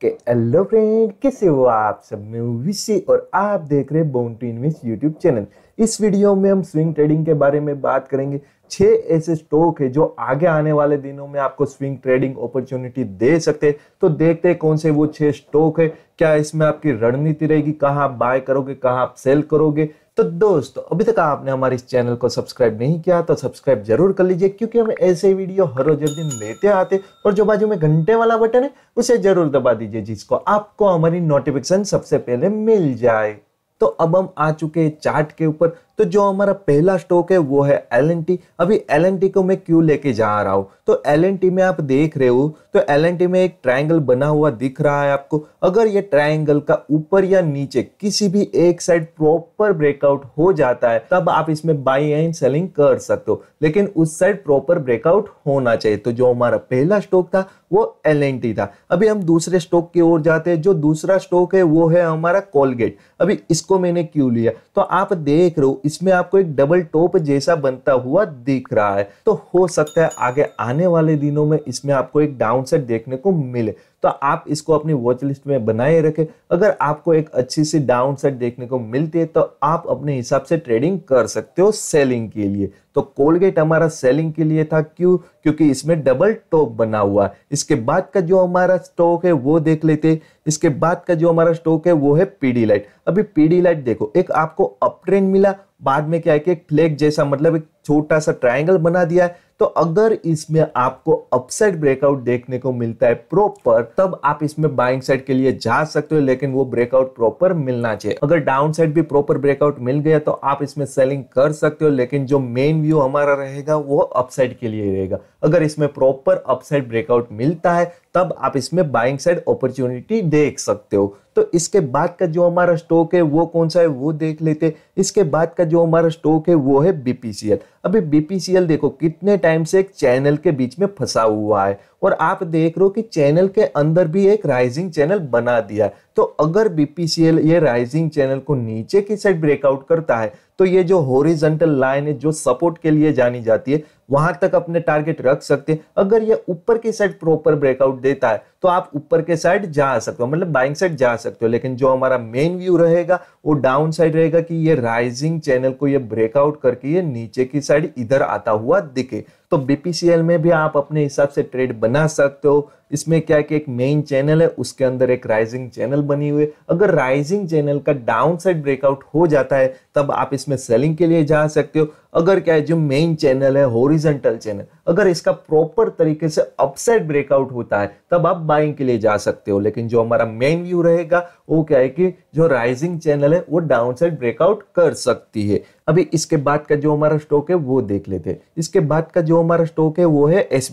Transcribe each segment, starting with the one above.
के hello friend कैसे हो आप सब मैं विशी और आप देख रहे हैं बाउंड्री इन्वेस्ट यूट्यूब चैनल इस वीडियो में हम स्विंग ट्रेडिंग के बारे में बात करेंगे छह ऐसे स्टॉक है जो आगे आने वाले दिनों में आपको स्विंग ट्रेडिंग अपॉर्चुनिटी दे सकते हैं तो देखते हैं कौन से वो छह स्टॉक है क्या इसमें आपकी रणनीति रहेगी कहाँ आप बाय करोगे कहाँ आप सेल करोगे तो दोस्तों अभी तक आपने हमारे इस चैनल को सब्सक्राइब नहीं किया तो सब्सक्राइब जरूर कर लीजिए क्योंकि हम ऐसे वीडियो हर रोज एक दिन लेते आते और जो बाजू में घंटे वाला बटन है उसे जरूर दबा दीजिए जिसको आपको हमारी नोटिफिकेशन सबसे पहले मिल जाए तो अब हम आ चुके हैं चार्ट के ऊपर तो जो हमारा पहला स्टॉक है वो है एल एन टी अभी एल एन टी को मैं क्यों लेके जा रहा हूँ तो एल एन टी में आप देख रहे हो तो एल एन टी में एक ट्राइंगल बना हुआ दिख रहा है आपको अगर ये ट्राइंगल का ऊपर या नीचे किसी भी एक साइड प्रॉपर ब्रेकआउट हो जाता है तब आप इसमें बाई एंड सेलिंग कर सकते हो लेकिन उस साइड प्रॉपर ब्रेकआउट होना चाहिए तो जो हमारा पहला स्टॉक था वो एल था अभी हम दूसरे स्टॉक की ओर जाते हैं जो दूसरा स्टॉक है वो है हमारा कोलगेट अभी इसको मैंने क्यों लिया तो आप देख रहे हो इसमें आपको एक डबल टॉप जैसा बनता हुआ दिख रहा है तो हो सकता है आगे आने वाले दिनों में इसमें आपको एक डाउन देखने को मिले तो आप इसको अपनी वॉच लिस्ट में बनाए रखें अगर आपको एक अच्छी सी डाउन साइड देखने को मिलती है तो आप अपने हिसाब से ट्रेडिंग कर सकते हो सेलिंग के लिए तो कोलगेट हमारा सेलिंग के लिए था क्यों क्योंकि इसमें डबल टॉप बना हुआ है इसके बाद का जो हमारा स्टॉक है वो देख लेते इसके बाद का जो हमारा स्टॉक है वो है पीडी लाइट अभी पीडी लाइट देखो एक आपको अप ट्रेंड मिला बाद में क्या है कि एक फ्लैग जैसा मतलब एक छोटा सा ट्रायंगल बना दिया है तो अगर इसमें आपको अपसाइड ब्रेकआउट देखने को मिलता है प्रॉपर तब आप इसमें बाइंग साइड के लिए जा सकते हो लेकिन वो ब्रेकआउट प्रॉपर मिलना चाहिए अगर डाउन साइड भी प्रॉपर ब्रेकआउट मिल गया तो आप इसमें सेलिंग कर सकते हो लेकिन जो मेन व्यू हमारा रहेगा वो अपसाइड के लिए रहेगा अगर इसमें प्रॉपर अपसाइड ब्रेकआउट मिलता है तब आप इसमें बाइंग साइड अपॉर्चुनिटी देख सकते हो तो इसके बाद का जो हमारा स्टॉक है वो कौन सा है वो देख लेते इसके बाद का जो हमारा स्टॉक है वो है बीपीसीएल अभी बीपीसीएल देखो कितने टाइम से एक चैनल के बीच में फंसा हुआ है और आप देख रहे हो कि चैनल के अंदर भी एक राइजिंग चैनल बना दिया है तो अगर बीपीसीएल ये राइजिंग चैनल को नीचे की साइड ब्रेकआउट करता है तो ये जो होरिजेंटल लाइन है जो सपोर्ट के लिए जानी जाती है वहां तक अपने टारगेट रख सकते हैं अगर ये ऊपर की साइड प्रॉपर ब्रेकआउट देता है तो आप ऊपर के साइड जा सकते हो मतलब बाइंग साइड जा सकते हो लेकिन जो हमारा मेन व्यू रहेगा वो डाउन साइड रहेगा कि ये राइजिंग चैनल को ये ब्रेकआउट करके ये नीचे की साइड इधर आता हुआ दिखे तो बीपीसीएल में भी आप अपने हिसाब से ट्रेड बना सकते हो इसमें क्या है कि एक मेन चैनल है उसके अंदर एक राइजिंग चैनल बनी हुई है अगर राइजिंग चैनल का डाउन साइड ब्रेकआउट हो जाता है तब आप इसमें सेलिंग के लिए जा सकते हो अगर क्या है जो मेन चैनल है होरिजेंटल चैनल अगर इसका प्रॉपर तरीके से अपसाइड ब्रेकआउट होता है तब आप बाइंग के लिए जा सकते हो लेकिन जो हमारा मेन व्यू रहेगा वो क्या है कि जो राइजिंग चैनल है वो डाउन साइड ब्रेकआउट कर सकती है अभी इसके बाद का जो हमारा स्टॉक है वो देख लेते हैं इसके बाद का जो हमारा स्टॉक है वो है एस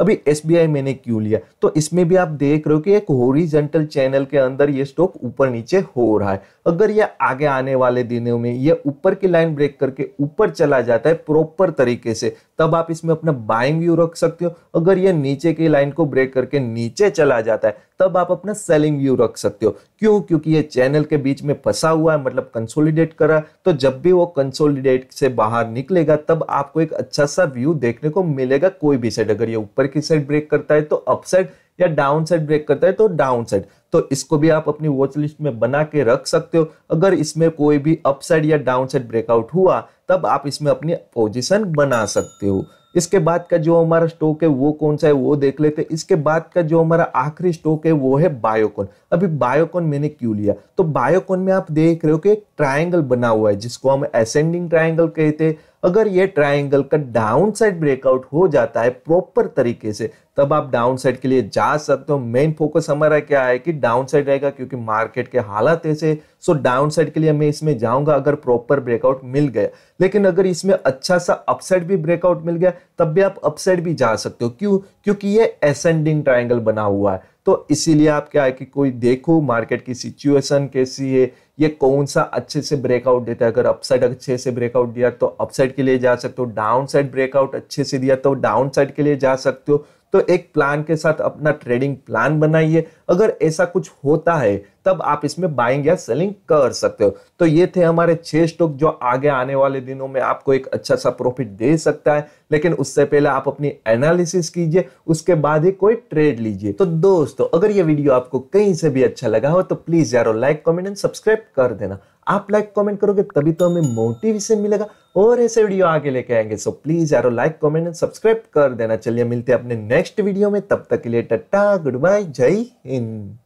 अभी एस मैंने क्यों लिया तो इसमें भी आप देख रहे हो कि एक होरिजेंटल चैनल के अंदर ये स्टॉक ऊपर नीचे हो रहा है अगर ये आगे आने वाले दिनों में ये ऊपर की लाइन ब्रेक करके ऊपर चला जाता है प्रॉपर तरीके से तब आप इसमें अपना बाइंग व्यू रख सकते हो अगर ये नीचे की लाइन को ब्रेक करके नीचे चला जाता है तब आप अपना सेलिंग व्यू रख सकते हो क्यों क्योंकि ये चैनल के बीच में फंसा हुआ है मतलब कंसोलिडेट करा तो जब भी वो कंसोलिडेट से बाहर निकलेगा तब आपको एक अच्छा सा व्यू देखने को मिलेगा कोई भी साइड अगर ये ऊपर की साइड ब्रेक करता है तो अप साइड या डाउन साइड ब्रेक करता है तो डाउन साइड तो इसको भी आप अपनी वॉच लिस्ट में बना के रख सकते हो अगर इसमें कोई भी अपसाइड या डाउनसाइड ब्रेकआउट हुआ तब आप इसमें अपनी पोजिशन बना सकते हो इसके बाद का जो हमारा स्टॉक है वो कौन सा है वो देख लेते हैं इसके बाद का जो हमारा आखिरी स्टॉक है वो है बायोकॉन अभी बायोकॉन मैंने क्यों लिया तो बायोकॉन में आप देख रहे हो कि एक ट्रायंगल बना हुआ है जिसको हम असेंडिंग ट्रायंगल कहते हैं अगर ये ट्राइंगल का डाउन साइड ब्रेकआउट हो जाता है प्रॉपर तरीके से तब आप डाउन साइड के लिए जा सकते हो मेन फोकस हमारा क्या है कि डाउन साइड रहेगा क्योंकि मार्केट के हालात ऐसे सो डाउन साइड के लिए मैं इसमें जाऊंगा अगर प्रॉपर ब्रेकआउट मिल गया लेकिन अगर इसमें अच्छा सा अपसाइड भी ब्रेकआउट मिल गया तब भी आप अपसाइड भी जा सकते हो क्यों क्योंकि ये एसेंडिंग ट्राइंगल बना हुआ है तो इसीलिए आप क्या है कि कोई देखो मार्केट की सिचुएशन कैसी है ये कौन सा अच्छे से ब्रेकआउट देता है अगर अपसाइड अच्छे से ब्रेकआउट दिया तो अपसाइड के लिए जा सकते हो डाउन साइड ब्रेकआउट अच्छे से दिया तो डाउन साइड के लिए जा सकते हो तो एक प्लान के साथ अपना ट्रेडिंग प्लान बनाइए अगर ऐसा कुछ होता है तब आप इसमें बाइंग या सेलिंग कर सकते हो तो ये थे हमारे छह स्टॉक जो आगे आने वाले दिनों में आपको एक अच्छा सा प्रॉफिट दे सकता है लेकिन उससे पहले आप अपनी एनालिसिस कीजिए उसके बाद ही कोई ट्रेड लीजिए तो दोस्तों अगर ये वीडियो आपको कहीं से भी अच्छा लगा हो तो प्लीज यारो लाइक कॉमेंट एंड सब्सक्राइब कर देना आप लाइक कमेंट करोगे तभी तो हमें मोटिवेशन मिलेगा और ऐसे वीडियो आगे लेके आएंगे सो प्लीज यारो लाइक कमेंट एंड सब्सक्राइब कर देना चलिए मिलते हैं अपने नेक्स्ट वीडियो में तब तक के लिए टट्टा गुड बाय जय हिंद